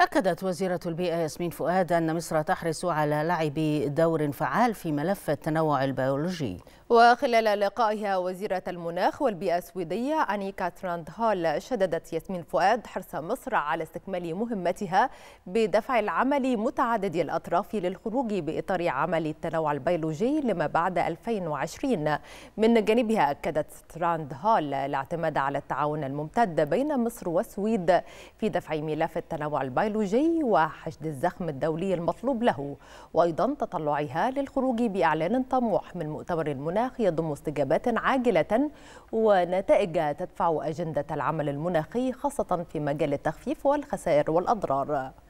أكدت وزيرة البيئة ياسمين فؤاد أن مصر تحرص على لعب دور فعال في ملف التنوع البيولوجي وخلال لقائها وزيرة المناخ والبيئة السويدية أنيكا تراند هول شددت ياسمين فؤاد حرص مصر على استكمال مهمتها بدفع العمل متعدد الأطراف للخروج بإطار عمل التنوع البيولوجي لما بعد 2020 من جانبها أكدت تراند هول الاعتماد على التعاون الممتد بين مصر والسويد في دفع ملف التنوع البيولوجي العلاجي وحشد الزخم الدولي المطلوب له وأيضا تطلعها للخروج بإعلان طموح من مؤتمر المناخ يضم استجابات عاجلة ونتائج تدفع أجندة العمل المناخي خاصة في مجال التخفيف والخسائر والأضرار